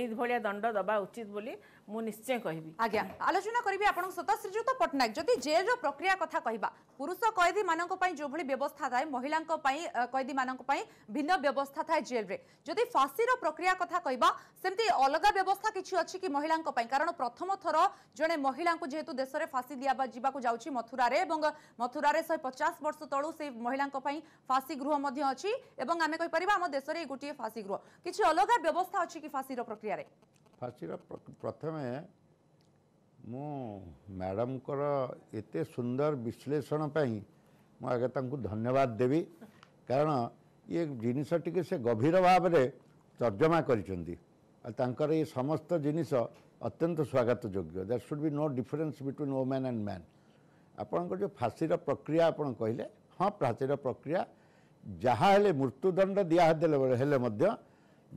ଏଇଭଳିଆ ଦଣ୍ଡ ଦେବା ଉଚିତ ବୋଲି ମୁଁ ନିଶ୍ଚୟ କହିବି ଆଜ୍ଞା ଆଲୋଚନା କରିବି ଆପଣଙ୍କ ସହିତ ଶ୍ରୀଯୁକ୍ତ ପଟ୍ଟନାୟକ ଯଦି ଜେଲ୍ର ପ୍ରକ୍ରିୟା କଥା କହିବା ପୁରୁଷ କଏଦୀମାନଙ୍କ ପାଇଁ ଯେଉଁଭଳି ବ୍ୟବସ୍ଥା ଥାଏ ମହିଳାଙ୍କ ପାଇଁ କଏଦୀମାନଙ୍କ ପାଇଁ ଭିନ୍ନ ବ୍ୟବସ୍ଥା ଥାଏ ଜେଲ୍ରେ ଯଦି ଫାଶୀର ପ୍ରକ୍ରିୟା କଥା କହିବା ସେମିତି ଅଲଗା ବ୍ୟବସ୍ଥା କିଛି ଅଛି କି ମହିଳାଙ୍କ ପାଇଁ କାରଣ ପ୍ରଥମ ଥର ଜଣେ ମହିଳାଙ୍କୁ ଯେହେତୁ ଦେଶରେ ଫାଶୀ ଦିଆଯିବାକୁ ଯାଉଛି ମଥୁରାରେ ଏବଂ ମଥୁରାରେ ଶହେ ପଚାଶ ବର୍ଷ ତଳୁ ସେ ମହିଳାଙ୍କ ପାଇଁ ଫାଶୀ ଗୃହ ମଧ୍ୟ ଅଛି ଏବଂ ଆମେ କହିପାରିବା ଆମ ଦେଶରେ ଗୋଟିଏ ଫାଶୀ ଗୃହ କିଛି ଅଲଗା ବ୍ୟବସ୍ଥା ଅଛି କି ଫାଶୀର ପ୍ରକ୍ରିୟାରେ ଫାଶୀର ପ୍ରଥମେ ମୁଁ ମ୍ୟାଡ଼ାମଙ୍କର ଏତେ ସୁନ୍ଦର ବିଶ୍ଳେଷଣ ପାଇଁ ମୁଁ ଆଗେ ତାଙ୍କୁ ଧନ୍ୟବାଦ ଦେବି କାରଣ ଇଏ ଜିନିଷଟିକୁ ସେ ଗଭୀର ଭାବରେ ତର୍ଜମା କରିଛନ୍ତି ଆଉ ତାଙ୍କର ଏ ସମସ୍ତ ଜିନିଷ ଅତ୍ୟନ୍ତ ସ୍ୱାଗତ ଯୋଗ୍ୟ there should be no difference between woman and man ଆପଣଙ୍କ ଯେଉଁ ଫାଶୀର ପ୍ରକ୍ରିୟା ଆପଣ କହିଲେ ହଁ ଫାଶୀର ପ୍ରକ୍ରିୟା ଯାହା ହେଲେ ମୃତ୍ୟୁଦଣ୍ଡ ଦିଆଦେଲେ ହେଲେ ମଧ୍ୟ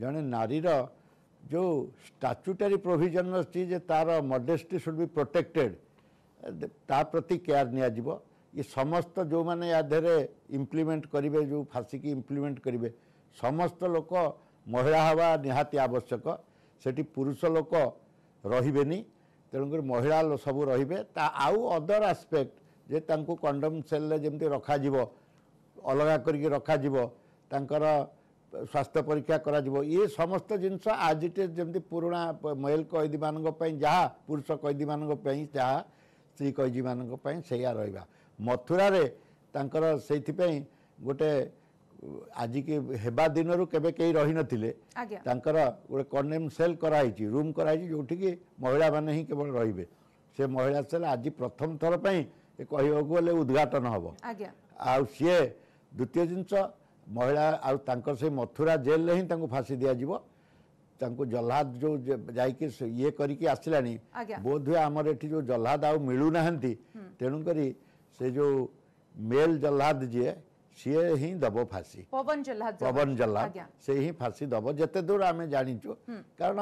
ଜଣେ ନାରୀର जो स्टाच्यूटारी प्रोजन अच्छी तार मडेस्टी सुड भी प्रोटेक्टेड ता प्रति केयर नियाजिबो ये समस्त जो मैंने या देहरे इम्प्लीमेंट करेंगे जो फासी की इम्प्लीमेंट करेंगे समस्त लोक महिला हवा निहाती आवश्यक से पुरुष लोक रही तेणुकर महिला सब रे आउ अदर आस्पेक्ट जे कंडम सेल जमी रखा अलग करके रखा ସ୍ୱାସ୍ଥ୍ୟ ପରୀକ୍ଷା କରାଯିବ ଇଏ ସମସ୍ତ ଜିନିଷ ଆଜିଠି ଯେମିତି ପୁରୁଣା ମହିଲ କଏଦୀମାନଙ୍କ ପାଇଁ ଯାହା ପୁରୁଷ କଏଦୀମାନଙ୍କ ପାଇଁ ଯାହା ସ୍ତ୍ରୀ କଏଦୀମାନଙ୍କ ପାଇଁ ସେଇଆ ରହିବା ମଥୁରାରେ ତାଙ୍କର ସେଇଥିପାଇଁ ଗୋଟେ ଆଜିକି ହେବା ଦିନରୁ କେବେ କେହି ରହିନଥିଲେ ତାଙ୍କର ଗୋଟେ କନେମ ସେଲ୍ କରାହେଇଛି ରୁମ୍ କରାହେଇଛି ଯେଉଁଠିକି ମହିଳାମାନେ ହିଁ କେବଳ ରହିବେ ସେ ମହିଳା ସେଲ୍ ଆଜି ପ୍ରଥମ ଥର ପାଇଁ କହିବାକୁ ଗଲେ ଉଦ୍ଘାଟନ ହେବ ଆଉ ସିଏ ଦ୍ୱିତୀୟ ଜିନିଷ ମହିଳା ଆଉ ତାଙ୍କର ସେଇ ମଥୁରା ଜେଲରେ ହିଁ ତାଙ୍କୁ ଫାଶୀ ଦିଆଯିବ ତାଙ୍କୁ ଜହ୍ଲାଦ ଯେଉଁ ଯାଇକି ଇଏ କରିକି ଆସିଲାଣି ବୋଧହୁଏ ଆମର ଏଠି ଯେଉଁ ଜହ୍ଲାଦ ଆଉ ମିଳୁନାହାନ୍ତି ତେଣୁକରି ସେ ଯେଉଁ ମେଲ୍ ଜହ୍ଲାଦ ଯିଏ ସିଏ ହିଁ ଦେବ ଫାଶୀ ପବନ ଜହ୍ଲାଦ ସେ ହିଁ ଫାଶୀ ଦେବ ଯେତେ ଦୂର ଆମେ ଜାଣିଛୁ କାରଣ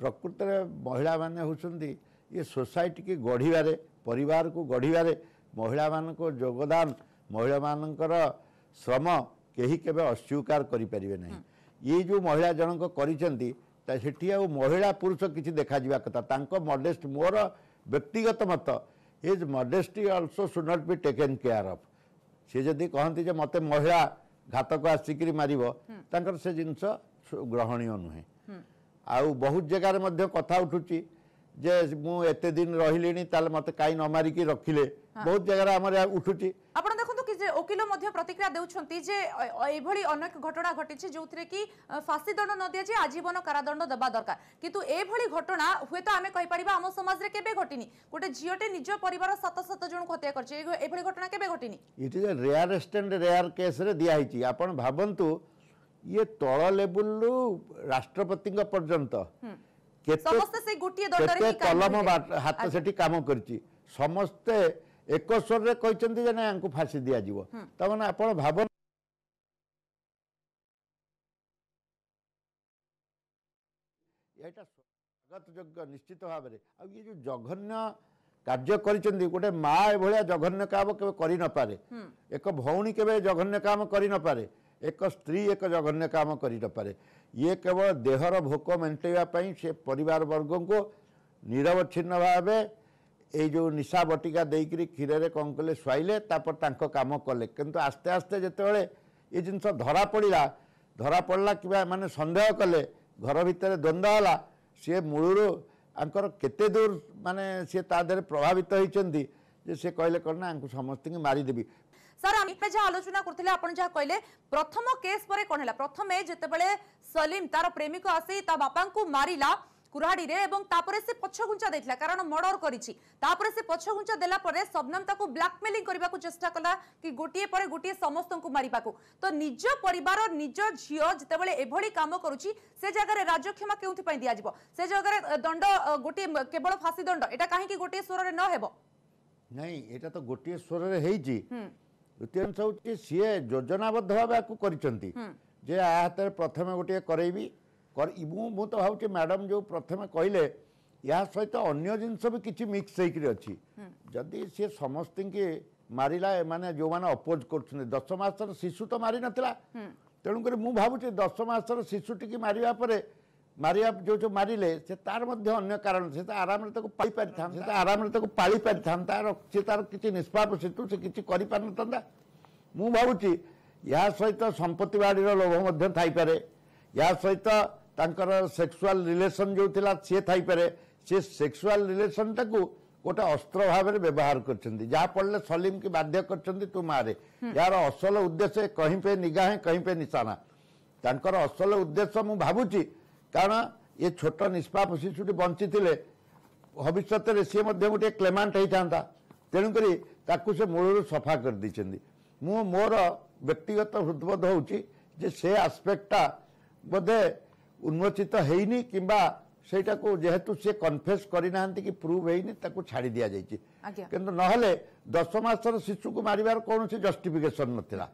ପ୍ରକୃତରେ ମହିଳାମାନେ ହେଉଛନ୍ତି ଇଏ ସୋସାଇଟିକି ଗଢ଼ିବାରେ ପରିବାରକୁ ଗଢ଼ିବାରେ ମହିଳାମାନଙ୍କ ଯୋଗଦାନ ମହିଳାମାନଙ୍କର ଶ୍ରମ कहीं के अस्वीकार करें ना ये जो महिला जनक कर महिला पुरुष किसी देखा जावा कथा मडेस्ट मोर व्यक्तिगत मत is made also should not be taken care of सी जी कहते मत महिला घातक आसिक मार हम्म। से जिनस ग्रहणीय नुहे हम्म। आहुत जगार कथा उठू जे मुते दिन रही मत कहीं न मारिकी रखिले हाँ। बहुत जगह उठू ସେଥିରେ ଓକିଲ ମଧ୍ୟ ପ୍ରତିକ୍ରିୟା ଦେଉଛନ୍ତି ଯେ ଏଭଳି ଅନେକ ଘଟଣା ଘଟିଛି ଯେଉଁଥିରେ କି ଫାଶୀ ଦଣ୍ଡ ନ ଦିଆଯାଇ ଆଜୀବନ କାରାଦଣ୍ଡ ଦେବା ଦରକାର କିନ୍ତୁ ଏଭଳି ଘଟଣା ହୁଏତ ଆମେ କହିପାରିବା ଆମ ସମାଜରେ କେବେ ଘଟିନି ଗୋଟେ ଝିଅଟେ ନିଜ ପରିବାର ସାତ ସାତ ଜଣଙ୍କୁ ହତ୍ୟା କରିଛି ଏଭଳି ଘଟଣା କେବେ ଘଟିନି it is a rare extent rare କେସ୍ରେ ଦିଆହେଇଛି ଆପଣ ଭାବନ୍ତୁ ଇଏ ତଳ ଲେବୁଲରୁ ରାଷ୍ଟ୍ରପତିଙ୍କ ପର୍ଯ୍ୟନ୍ତ କେତେ କେତେ କଲମ ହାତ ସେଠି କାମ କରିଛି ସମସ୍ତେ ଏକ ସ୍ୱରରେ କହିଛନ୍ତି ଯେ ନା ୟାଙ୍କୁ ଫାଶୀ ଦିଆଯିବ ତାମାନେ ଆପଣ ଭାବ ଏଇଟା ସ୍ୱାଗତ ଯୋଗ୍ୟ ନିଶ୍ଚିତ ଭାବରେ ଆଉ ଇଏ ଯେଉଁ ଜଘନ୍ୟ କାର୍ଯ୍ୟ କରିଛନ୍ତି ଗୋଟେ ମା ଏଭଳିଆ ଜଘନ୍ୟ କାମ କେବେ କରି ନପାରେ ଏକ ଭଉଣୀ କେବେ ଜଘନ୍ୟ କାମ କରି ନପାରେ ଏକ ସ୍ତ୍ରୀ ଏକ ଜଘନ୍ୟ କାମ କରି ନପାରେ ଇଏ କେବଳ ଦେହର ଭୋକ ମେଣ୍ଟେଇବା ପାଇଁ ସେ ପରିବାରବର୍ଗଙ୍କୁ ନିରବଚ୍ଛିନ୍ନ ଭାବେ এই ଯେଉଁ ନିଶା ବଟିକା ଦେଇକରି କ୍ଷୀରରେ କ'ଣ କଲେ ଶୁଆଇଲେ ତାପରେ ତାଙ୍କ କାମ କଲେ କିନ୍ତୁ ଆସ୍ତେ ଆସ୍ତେ ଯେତେବେଳେ ଏ ଜିନିଷ ଧରା ପଡ଼ିଲା ଧରା ପଡ଼ିଲା କିମ୍ବା ଏମାନେ ସନ୍ଦେହ କଲେ ଘର ଭିତରେ ଦ୍ୱନ୍ଦ୍ୱ ହେଲା ସିଏ ମୂଳରୁ ଆଙ୍କର କେତେ ଦୂର ମାନେ ସିଏ ତା ଦେହରେ ପ୍ରଭାବିତ ହୋଇଛନ୍ତି ଯେ ସେ କହିଲେ କ'ଣ ନା ଆଙ୍କୁ ସମସ୍ତଙ୍କୁ ମାରିଦେବି ସାର୍ ଆମେ ଯା ଆଲୋଚନା କରୁଥିଲେ ଆପଣ ଯାହା କହିଲେ ପ୍ରଥମ କେସ୍ ପରେ କ'ଣ ହେଲା ପ୍ରଥମେ ଯେତେବେଳେ ସଲିମ ତାର ପ୍ରେମିକ ଆସି ତା ବାପାଙ୍କୁ ମାରିଲା কুরাহাড়ি এবং তাপরে সে পছগুঞ্চা দিয়েছিল কারণ মর্ডর করেছি তাপরে সে পছগুঞ্চা দেলা পরে শবনম তাকে ব্ল্যাকমেলিং করা চেষ্টা কলা কি গোটিয়ে পরে গোটিয়ে সমস্ত মারিবা তো নিজ পরিবার নিজ ঝিও যেতবে এভাবে কাম করুছি সে জায়গায় রাজক্ষমা কেউপাই দিয়া যাব সে জায়গায় দণ্ড গোটিয়ে কেবল ফাঁসি দণ্ড এটা কাহিকি গোটিয়ে স্বরের নহব ନାଇଁ ଏଇଟା ତ ଗୋଟିଏ ସ୍ୱରରେ ହେଇଛି ଦ୍ୱିତୀୟ ଅଂଶ ହେଉଛି ସିଏ ଯୋଜନାବଦ୍ଧ ଭାବେ ଆକୁ କରିଛନ୍ତି ଯେ ଆ ହାତରେ ପ୍ରଥମେ ଗୋଟିଏ କରେଇବି ମୁଁ ମୁଁ ତ ଭାବୁଛି ମ୍ୟାଡ଼ାମ୍ ଯେଉଁ ପ୍ରଥମେ କହିଲେ ଏହା ସହିତ ଅନ୍ୟ ଜିନିଷ ବି କିଛି ମିକ୍ସ ହେଇକିରି ଅଛି ଯଦି ସିଏ ସମସ୍ତଙ୍କୁ ମାରିଲା ଏମାନେ ଯେଉଁମାନେ ଅପୋଜ୍ କରୁଛନ୍ତି ଦଶ ମାସର ଶିଶୁ ତ ମାରିନଥିଲା ତେଣୁକରି ମୁଁ ଭାବୁଛି ଦଶ ମାସର ଶିଶୁଟିକି ମାରିବା ପରେ ମାରିବା ଯେଉଁ ଯେଉଁ ମାରିଲେ ସେ ତାର ମଧ୍ୟ ଅନ୍ୟ କାରଣ ସେ ତ ଆରାମରେ ତାକୁ ପାଳିପାରିଥାନ୍ତା ସେ ତ ଆରାମରେ ତାକୁ ପାଳିପାରିଥାନ୍ତା ସେ ତାର କିଛି ନିଷ୍ପାପ ସେତୁ ସେ କିଛି କରିପାରିନଥାନ୍ତା ମୁଁ ଭାବୁଛି ଏହା ସହିତ ସମ୍ପତ୍ତି ବାଡ଼ିର ଲୋଭ ମଧ୍ୟ ଥାଇପାରେ ଏହା ସହିତ ତାଙ୍କର ସେକ୍ସୁଆଲ୍ ରିଲେସନ୍ ଯେଉଁ ଥିଲା ସିଏ ଥାଇପାରେ ସେ ସେକ୍ସୁଆଲ୍ ରିଲେସନ୍ଟାକୁ ଗୋଟେ ଅସ୍ତ୍ର ଭାବରେ ବ୍ୟବହାର କରିଛନ୍ତି ଯାହା ପଡ଼ିଲେ ସଲିମ୍ କି ବାଧ୍ୟ କରିଛନ୍ତି ତୁ ମାରେ ଏହାର ଅସଲ ଉଦ୍ଦେଶ୍ୟ କହିଁ ପେ ନିଗାହେଁ କହିଁ ପେ ନିଶାନା ତାଙ୍କର ଅସଲ ଉଦ୍ଦେଶ୍ୟ ମୁଁ ଭାବୁଛି କାରଣ ଏ ଛୋଟ ନିଷ୍ପାପ ଶିଶୁଟି ବଞ୍ଚିଥିଲେ ଭବିଷ୍ୟତରେ ସିଏ ମଧ୍ୟ ଗୋଟିଏ କ୍ଲେମାଣ୍ଟ ହୋଇଥାନ୍ତା ତେଣୁକରି ତାକୁ ସେ ମୂଳରୁ ସଫା କରିଦେଇଛନ୍ତି ମୁଁ ମୋର ବ୍ୟକ୍ତିଗତ ହୃଦ୍ବୋଧ ହେଉଛି ଯେ ସେ ଆସ୍ପେକ୍ଟଟା ବୋଧେ ଉନ୍ମୋଚିତ ହେଇନି କିମ୍ବା ସେଇଟାକୁ ଯେହେତୁ ସେ କନଫେସ୍ କରିନାହାନ୍ତି କି ପ୍ରୁଭ୍ ହେଇନି ତାକୁ ଛାଡ଼ି ଦିଆଯାଇଛି କିନ୍ତୁ ନହେଲେ ଦଶ ମାସର ଶିଶୁକୁ ମାରିବାର କୌଣସି ଜଷ୍ଟିଫିକେସନ୍ ନଥିଲା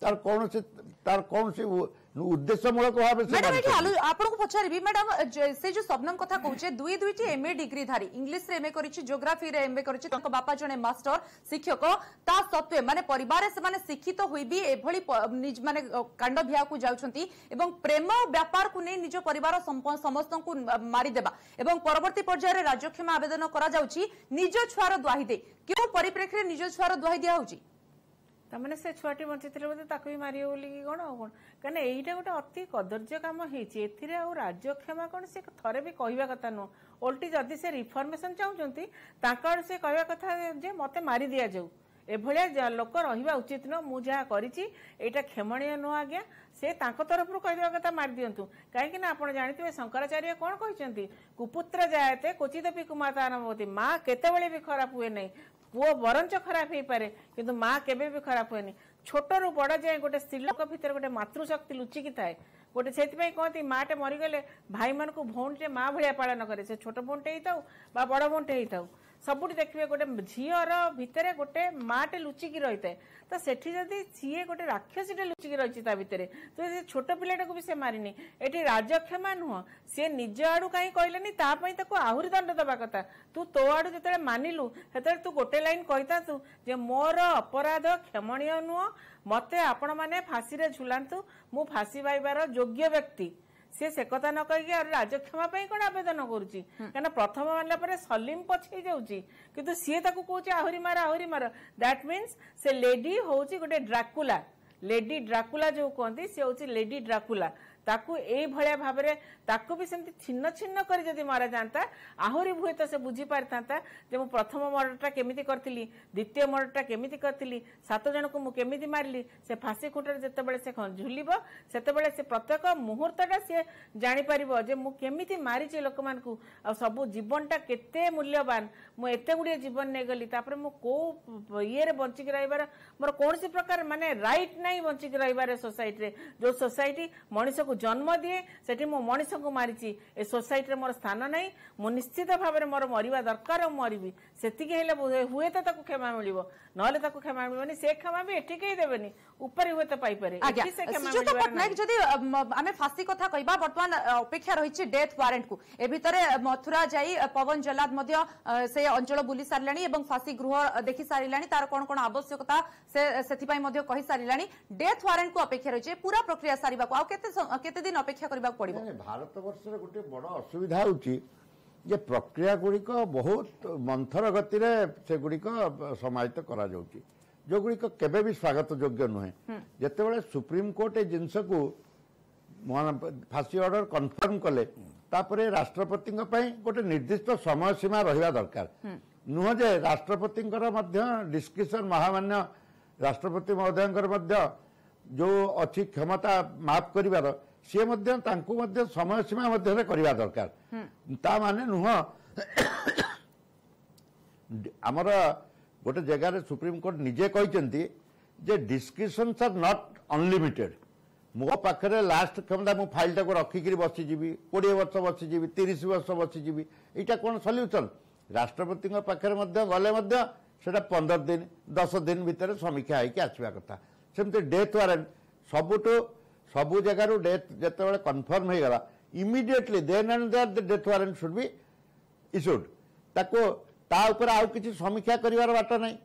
ତାର କୌଣସି ତାର କୌଣସି ଉଦ୍ଦେଶ୍ୟମୂଳକ ଭାବେ ଆପଣଙ୍କୁ ପଚାରିବି ମ୍ୟାଡାମ ସେ ଯୋଉ ସ୍ୱପ୍ନ କଥା କହୁଛେ ଦୁଇ ଦୁଇଟି ଏମ୍ଏ ଡିଗ୍ରୀ ଧାରି ଇଂଲିଶରେ ଏମ୍ଏ କରିଛି ଜିଓଗ୍ରାଫିରେ ଏମ୍ଏ କରିଛି ତାଙ୍କ ବାପା ଜଣେ ମାଷ୍ଟର ଶିକ୍ଷକ ତା ସତ୍ତ୍ୱେ ମାନେ ପରିବାରରେ ସେମାନେ ଶିକ୍ଷିତ ହୋଇବି ଏଭଳି ମାନେ କାଣ୍ଡ ଭିଆକୁ ଯାଉଛନ୍ତି ଏବଂ ପ୍ରେମ ବ୍ୟାପାରକୁ ନେଇ ନିଜ ପରିବାର ସମସ୍ତଙ୍କୁ ମାରିଦେବା ଏବଂ ପରବର୍ତ୍ତୀ ପର୍ଯ୍ୟାୟରେ ରାଜକ୍ଷମା ଆବେଦନ କରାଯାଉଛି ନିଜ ଛୁଆର ଦୁଆହି ଦେଇ କେଉଁ ପରିପ୍ରେକ୍ଷୀରେ ନିଜ ଛୁଆର ଦୁଆହି ଦିଆହଉଛି ତାମାନେ ସେ ଛୁଆଟି ବଞ୍ଚିଥିଲେ ବୋଧେ ତାକୁ ବି ମାରିବ ବୋଲିକି କ'ଣ ଆଉ କ'ଣ କାରଣ ଏଇଟା ଗୋଟେ ଅତି କଦର୍ଯ୍ୟ କାମ ହେଇଛି ଏଥିରେ ଆଉ ରାଜକ୍ଷମା କ'ଣ ସେ ଥରେ ବି କହିବା କଥା ନୁହଁ ଓଲ୍ଟି ଯଦି ସେ ରିଫର୍ମେସନ୍ ଚାହୁଁଛନ୍ତି ତାଙ୍କ ଆଡ଼େ ସେ କହିବା କଥା ଯେ ମୋତେ ମାରି ଦିଆଯାଉ ଏଭଳିଆ ଲୋକ ରହିବା ଉଚିତ ନୁହଁ ମୁଁ ଯାହା କରିଛି ଏଇଟା କ୍ଷମଣୀୟ ନୁହଁ ଆଜ୍ଞା ସେ ତାଙ୍କ ତରଫରୁ କହିବା କଥା ମାରି ଦିଅନ୍ତୁ କାହିଁକି ନା ଆପଣ ଜାଣିଥିବେ ଶଙ୍କରାଚାର୍ଯ୍ୟ କ'ଣ କହିଛନ୍ତି କୁପୁତ୍ର ଯାଏତେ କୋଚିତ ପି କୁମାତା ନବତୀ ମା କେତେବେଳେ ବି ଖରାପ ହୁଏ ନାହିଁ পুয় বরঞ্চ খারাপ হয়ে কিন্তু মা কেবে বি খারাপ হুয়ে ছোটর বড় যায় গোটে স্ত্রী লোক ভিতরে গোটে মাতৃশক্তি লুচিকি থাকে গোটে সেইপাই কহতি মাটে মরিগলে ভাই মানুষ ভৌণীটে মা ভা পাাল করে সে ছোট বোনটে হয়ে থাও বা বড় বোনটে হয়ে থাও ସବୁଠି ଦେଖିବେ ଗୋଟେ ଝିଅର ଭିତରେ ଗୋଟେ ମାଆଟେ ଲୁଚିକି ରହିଥାଏ ତ ସେଠି ଯଦି ସିଏ ଗୋଟେ ରାକ୍ଷସୀଟେ ଲୁଚିକି ରହିଛି ତା ଭିତରେ ତ ସେ ଛୋଟ ପିଲାଟାକୁ ବି ସେ ମାରିନି ଏଠି ରାଜକ୍ଷମା ନୁହଁ ସିଏ ନିଜ ଆଡୁ କାହିଁ କହିଲେନି ତା ପାଇଁ ତାକୁ ଆହୁରି ଦଣ୍ଡ ଦେବା କଥା ତୁ ତୋ ଆଡୁ ଯେତେବେଳେ ମାନିଲୁ ସେତେବେଳେ ତୁ ଗୋଟେ ଲାଇନ୍ କହିଥାନ୍ତୁ ଯେ ମୋର ଅପରାଧ କ୍ଷମଣୀୟ ନୁହଁ ମୋତେ ଆପଣମାନେ ଫାଶୀରେ ଝୁଲାନ୍ତୁ ମୁଁ ଫାଶୀ ପାଇବାର ଯୋଗ୍ୟ ବ୍ୟକ୍ତି ସିଏ ସେ କଥା ନ କହିକି ଆହୁରି ରାଜକ୍ଷମା ପାଇଁ କଣ ଆବେଦନ କରୁଛି କାରଣ ପ୍ରଥମ ମାରିଲା ପରେ ସଲିମ ପଛେଇ ଯାଉଛି କିନ୍ତୁ ସିଏ ତାକୁ କହୁଛି ଆହୁରି ମାର ଆହୁରି ମାର ଦ୍ୟାଟ ମିନ୍ସ ସେ ଲେଡି ହଉଛି ଗୋଟେ ଡ୍ରାକୁଲା ଲେଡି ଡ୍ରାକୁଲା ଯୋଉ କୁହନ୍ତି ସେ ହଉଛି ଲେଡି ଡ୍ରାକୁଲା ତାକୁ ଏଇଭଳିଆ ଭାବରେ ତାକୁ ବି ସେମିତି ଛିନ୍ନ ଛିନ୍ନ କରି ଯଦି ମରାଯାଆନ୍ତା ଆହୁରି ହୁଏତ ସେ ବୁଝିପାରିଥାନ୍ତା ଯେ ମୁଁ ପ୍ରଥମ ମର୍ଡରଟା କେମିତି କରିଥିଲି ଦ୍ୱିତୀୟ ମର୍ଡରଟା କେମିତି କରିଥିଲି ସାତ ଜଣକୁ ମୁଁ କେମିତି ମାରିଲି ସେ ଫାଶୀ ଖୁଣ୍ଟରେ ଯେତେବେଳେ ସେ ଝୁଲିବ ସେତେବେଳେ ସେ ପ୍ରତ୍ୟେକ ମୁହୂର୍ତ୍ତଟା ସିଏ ଜାଣିପାରିବ ଯେ ମୁଁ କେମିତି ମାରିଛି ଲୋକମାନଙ୍କୁ ଆଉ ସବୁ ଜୀବନଟା କେତେ ମୂଲ୍ୟବାନ ମୁଁ ଏତେ ଗୁଡ଼ିଏ ଜୀବନ ନେଇଗଲି ତାପରେ ମୁଁ କୋଉ ଇଏରେ ବଞ୍ଚିକି ରହିବାର ମୋର କୌଣସି ପ୍ରକାର ମାନେ ରାଇଟ୍ ନାହିଁ ବଞ୍ଚିକି ରହିବାର ସୋସାଇଟିରେ ଯୋଉ ସୋସାଇଟି ମଣିଷକୁ जन्म दिए सेठी मो मनीष को मारी ए मोर स्थान ना मुश्चित भाव में मोर मरवा दरकार मरबी से हूं तो क्षमा मिल ना क्षमा मिलनी से क्षमा भी एटी कहीं देवे तो पाइपे पट्टनायक जदि आम फासी कथा कहवा बर्तमान अपेक्षा रही डेथ वारेंट को ए भितर मथुरा जाई पवन जल्लाद से अंचल बुली सारे और फासी गृह देखी सारे तार कौन कौन आवश्यकता से डेथ वारेंट को अपेक्षा रही है पूरा प्रक्रिया सारे କେତେ ଦିନ ଅପେକ୍ଷା କରିବାକୁ ପଡିବ ଭାରତ ବର୍ଷରେ ଗୋଟିଏ ବଡ଼ ଅସୁବିଧା ହେଉଛି ଯେ ପ୍ରକ୍ରିୟା ଗୁଡ଼ିକ ବହୁତ ମନ୍ଥର ଗତିରେ ସେଗୁଡ଼ିକ ସମାହିତ କରାଯାଉଛି ଯେଉଁଗୁଡ଼ିକ କେବେ ବି ସ୍ୱାଗତ ଯୋଗ୍ୟ ନୁହେଁ ଯେତେବେଳେ ସୁପ୍ରିମକୋର୍ଟ ଏ ଜିନିଷକୁ ଫାଶୀ ଅର୍ଡର କନଫର୍ମ କଲେ ତାପରେ ରାଷ୍ଟ୍ରପତିଙ୍କ ପାଇଁ ଗୋଟେ ନିର୍ଦ୍ଦିଷ୍ଟ ସମୟ ସୀମା ରହିବା ଦରକାର ନୁହଁ ଯେ ରାଷ୍ଟ୍ରପତିଙ୍କର ମଧ୍ୟ ଡିସ୍କ୍ରିପସନ୍ ମହାମାନ୍ୟ ରାଷ୍ଟ୍ରପତି ମହୋଦୟଙ୍କର ମଧ୍ୟ ଯେଉଁ ଅଛି କ୍ଷମତା ମାଫ କରିବାର ସିଏ ମଧ୍ୟ ତାଙ୍କୁ ମଧ୍ୟ ସମୟସୀମା ମଧ୍ୟରେ କରିବା ଦରକାର ତା ମାନେ ନୁହଁ ଆମର ଗୋଟେ ଜାଗାରେ ସୁପ୍ରିମକୋର୍ଟ ନିଜେ କହିଛନ୍ତି ଯେ ଡିସ୍କ୍ରିପସନ୍ସ ଆର୍ ନଟ୍ ଅନଲିମିଟେଡ୍ ମୋ ପାଖରେ ଲାଷ୍ଟ କ୍ଷମତା ମୁଁ ଫାଇଲ୍ଟାକୁ ରଖିକିରି ବସିଯିବି କୋଡ଼ିଏ ବର୍ଷ ବସିଯିବି ତିରିଶ ବର୍ଷ ବସିଯିବି ଏଇଟା କ'ଣ ସଲ୍ୟୁସନ୍ ରାଷ୍ଟ୍ରପତିଙ୍କ ପାଖରେ ମଧ୍ୟ ଗଲେ ମଧ୍ୟ ସେଟା ପନ୍ଦର ଦିନ ଦଶ ଦିନ ଭିତରେ ସମୀକ୍ଷା ହେଇକି ଆସିବା କଥା ସେମିତି ଡେଥ୍ ୱାରେଣ୍ଟ ସବୁଠୁ ସବୁ ଜାଗାରୁ ଡେଥ୍ ଯେତେବେଳେ କନଫର୍ମ ହୋଇଗଲା immediately then and there death warrant should be issued ତାକୁ ତା ଉପରେ ଆଉ କିଛି ସମୀକ୍ଷା କରିବାର ବାଟ ନାହିଁ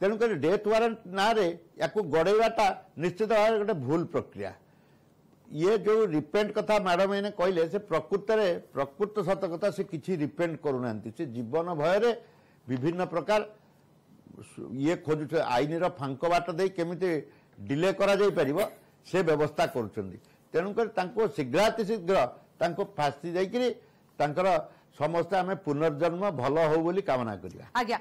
ତେଣୁକରି ଡେଥ୍ ୱାରେଣ୍ଟ ନାଁରେ ୟାକୁ ଗଡ଼େଇବାଟା ନିଶ୍ଚିତ ଭାବରେ ଗୋଟେ ଭୁଲ ପ୍ରକ୍ରିୟା ଇଏ ଯେଉଁ ରିପେଣ୍ଟ କଥା ମ୍ୟାଡ଼ମ୍ ଏଇନେ କହିଲେ ସେ ପ୍ରକୃତରେ ପ୍ରକୃତ ସତ କଥା ସେ କିଛି ରିପେଣ୍ଟ କରୁନାହାନ୍ତି ସେ ଜୀବନ ଭୟରେ ବିଭିନ୍ନ ପ୍ରକାର ଇଏ ଖୋଜୁଛନ୍ତି ଆଇନର ଫାଙ୍କ ବାଟ ଦେଇ କେମିତି ଡିଲେ କରାଯାଇପାରିବ ସେ ବ୍ୟବସ୍ଥା କରୁଛନ୍ତି ତେଣୁକରି ତାଙ୍କୁ ଶୀଘ୍ରାତିଶୀଘ୍ର ତାଙ୍କୁ ଫାଶୀ ଯାଇକରି ତାଙ୍କର ସମସ୍ତେ ଆମେ ପୁନର୍ଜନ୍ମ ଭଲ ହଉ ବୋଲି କାମନା କରିବା ଆଜ୍ଞା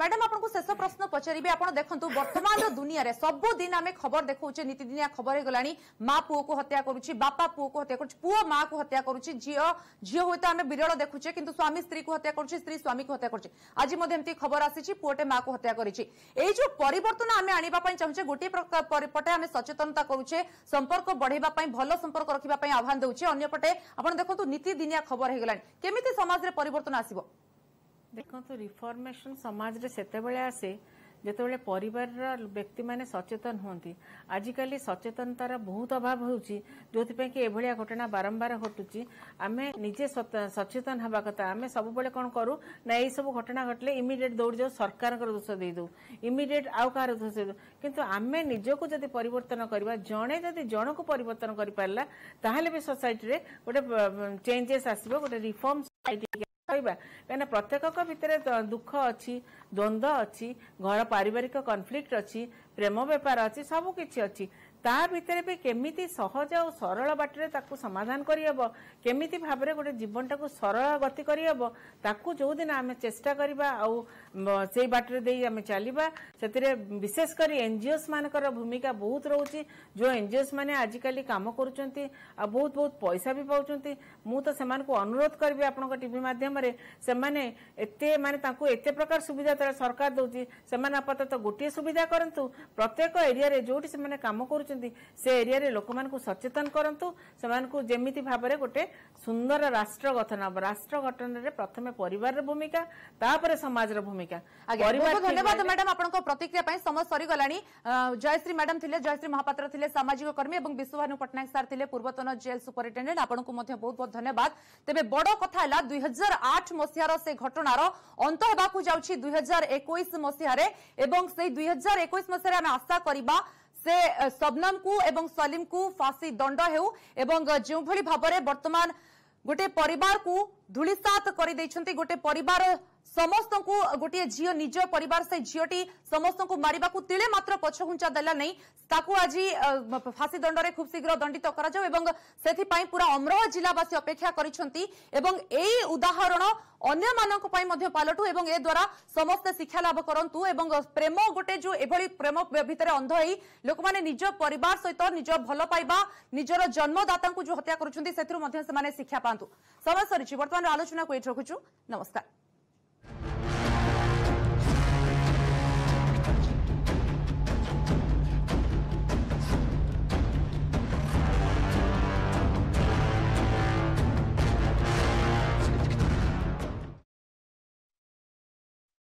ମ୍ୟାଡାମ ଆପଣଙ୍କୁ ଶେଷ ପ୍ରଶ୍ନ ପଚାରିବି ଆପଣ ଦେଖନ୍ତୁ ବର୍ତ୍ତମାନର ଦୁନିଆରେ ସବୁଦିନ ଆମେ ଖବର ଦେଖଉଛେ ନୀତିଦିନିଆ ଖବର ହେଇଗଲାଣି ମା ପୁଅକୁ ହତ୍ୟା କରୁଛି ବାପା ପୁଅକୁ ହତ୍ୟା କରୁଛି ପୁଅ ମାକୁ ହତ୍ୟା କରୁଛି ଝିଅ ଝିଅ ହୁଏତ ଆମେ ବିରଳ ଦେଖୁଛେ କିନ୍ତୁ ସ୍ୱାମୀ ସ୍ତ୍ରୀକୁ ହତ୍ୟା କରୁଛି ସ୍ତ୍ରୀ ସ୍ୱାମୀକୁ ହତ୍ୟା କରୁଛି ଆଜି ମଧ୍ୟ ଏମିତି ଖବର ଆସିଛି ପୁଅଟେ ମାକୁ ହତ୍ୟା କରିଛି ଏଇ ଯୋଉ ପରିବର୍ତ୍ତନ ଆମେ ଆଣିବା ପାଇଁ ଚାହୁଁଛେ ଗୋଟିଏ ପଟେ ଆମେ ସଚେତନତା କରୁଛେ ସମ୍ପର୍କ ବଢେଇବା ପାଇଁ ଭଲ ସମ୍ପର୍କ ରଖିବା ପାଇଁ ଆହ୍ୱାନ ଦେଉଛେ ଅନ୍ୟପଟେ ଆପଣ ଦେଖନ୍ତୁ ନୀତିଦିନିଆ ଖବର ହେଇଗଲାଣି କେମିତି ସମାଜ ସମାଜରେ ପରିବର୍ତ୍ତନ ଆସିବ ଦେଖନ୍ତୁ ରିଫର୍ମେସନ ସମାଜରେ ସେତେବେଳେ ଆସେ ଯେତେବେଳେ ପରିବାରର ବ୍ୟକ୍ତିମାନେ ସଚେତନ ହୁଅନ୍ତି ଆଜିକାଲି ସଚେତନତାର ବହୁତ ଅଭାବ ହେଉଛି ଯେଉଁଥିପାଇଁ କି ଏଭଳିଆ ଘଟଣା ବାରମ୍ବାର ଘଟୁଛି ଆମେ ନିଜେ ସଚେତନ ହେବା କଥା ଆମେ ସବୁବେଳେ କ'ଣ କରୁ ନା ଏଇସବୁ ଘଟଣା ଘଟିଲେ ଇମିଡିଏଟ୍ ଦୌଡ଼ି ଯାଉ ସରକାରଙ୍କର ଦୋଷ ଦେଇଦେଉ ଇମିଡିଏଟ୍ ଆଉ କାହାର ଦୋଷ ଦେଇଦେଉ କିନ୍ତୁ ଆମେ ନିଜକୁ ଯଦି ପରିବର୍ତ୍ତନ କରିବା ଜଣେ ଯଦି ଜଣକୁ ପରିବର୍ତ୍ତନ କରିପାରିଲା ତାହେଲେ ବି ସୋସାଇଟିରେ ଗୋଟେ ଚେଞ୍ଜେସ୍ ଆସିବ ଗୋଟେ ରିଫର୍ମ କହିବା କାହିଁକିନା ପ୍ରତ୍ୟେକଙ୍କ ଭିତରେ ଦୁଃଖ ଅଛି ଦ୍ୱନ୍ଦ୍ୱ ଅଛି ଘର ପାରିବାରିକ କନଫ୍ଲିକ୍ଟ ଅଛି ପ୍ରେମ ବେପାର ଅଛି ସବୁ କିଛି ଅଛି ତା ଭିତରେ ବି କେମିତି ସହଜ ଆଉ ସରଳ ବାଟରେ ତାକୁ ସମାଧାନ କରିହେବ କେମିତି ଭାବରେ ଗୋଟେ ଜୀବନଟାକୁ ସରଳ ଗତି କରିହେବ ତାକୁ ଯେଉଁଦିନ ଆମେ ଚେଷ୍ଟା କରିବା ଆଉ ସେଇ ବାଟରେ ଦେଇ ଆମେ ଚାଲିବା ସେଥିରେ ବିଶେଷ କରି ଏନ୍ଜିଓସ୍ ମାନଙ୍କର ଭୂମିକା ବହୁତ ରହୁଛି ଯେଉଁ ଏନ୍ଜିଓସ୍ ମାନେ ଆଜିକାଲି କାମ କରୁଛନ୍ତି ଆଉ ବହୁତ ବହୁତ ପଇସା ବି ପାଉଛନ୍ତି ମୁଁ ତ ସେମାନଙ୍କୁ ଅନୁରୋଧ କରିବି ଆପଣଙ୍କ ଟିଭି ମାଧ୍ୟମରେ ସେମାନେ ଏତେ ମାନେ ତାଙ୍କୁ ଏତେ ପ୍ରକାର ସୁବିଧା ସରକାର ଦେଉଛି ସେମାନେ ଆପାତତଃ ଗୋଟିଏ ସୁବିଧା କରନ୍ତୁ ପ୍ରତ୍ୟେକ ଏରିଆରେ ଯେଉଁଠି ସେମାନେ କାମ କରୁଛନ୍ତି से एरिया लोक मान सचेतन करूँ से जमी भाव में गोटे सुंदर राष्ट्र गठन हम राष्ट्र गठन में प्रथम पर भूमिका तापर समाज भूमिका धन्यवाद मैडम आप प्रतिक्रिया समय सरगला जयश्री मैडम थे जयश्री महापात्र थे सामाजिक कर्मी और विश्वभानु पट्टनायक सर थे पूर्वतन जेल सुपरिटेडेन्ट आपको बहुत बहुत धन्यवाद तेज बड़ कथा दुई हजार आठ मसीहार से घटनार अंत हो दुई हजार एक मसीह से दुई हजार एक आशा करवा ସେ ସବନମକୁ ଏବଂ ସଲିମକୁ ଫାଶୀ ଦଣ୍ଡ ହେଉ ଏବଂ ଯେଉଁଭଳି ଭାବରେ ବର୍ତ୍ତମାନ ଗୋଟିଏ ପରିବାରକୁ ଧୂଳିସାତ କରିଦେଇଛନ୍ତି ଗୋଟିଏ ପରିବାର ସମସ୍ତଙ୍କୁ ଗୋଟିଏ ଝିଅ ନିଜ ପରିବାର ସେ ଝିଅଟି ସମସ୍ତଙ୍କୁ ମାରିବାକୁ ତିଳେ ମାତ୍ର ପଛଘୁଞ୍ଚା ଦେଲା ନାହିଁ ତାକୁ ଆଜି ଫାଶୀ ଦଣ୍ଡରେ ଖୁବ୍ ଶୀଘ୍ର ଦଣ୍ଡିତ କରାଯାଉ ଏବଂ ସେଥିପାଇଁ ପୁରା ଅମରୋହ ଜିଲ୍ଲାବାସୀ ଅପେକ୍ଷା କରିଛନ୍ତି ଏବଂ ଏହି ଉଦାହରଣ ଅନ୍ୟମାନଙ୍କ ପାଇଁ ମଧ୍ୟ ପାଲଟୁ ଏବଂ ଏ ଦ୍ୱାରା ସମସ୍ତେ ଶିକ୍ଷା ଲାଭ କରନ୍ତୁ ଏବଂ ପ୍ରେମ ଗୋଟେ ଯୋଉ ଏଭଳି ପ୍ରେମ ଭିତରେ ଅନ୍ଧ ହେଇ ଲୋକମାନେ ନିଜ ପରିବାର ସହିତ ନିଜ ଭଲ ପାଇବା ନିଜର ଜନ୍ମଦାତାଙ୍କୁ ଯୋଉ ହତ୍ୟା କରୁଛନ୍ତି ସେଥିରୁ ମଧ୍ୟ ସେମାନେ ଶିକ୍ଷା ପାଆନ୍ତୁ ସମୟ ସରିଛି ବର୍ତ୍ତମାନ ଆଲୋଚନାକୁ ନମସ୍କାର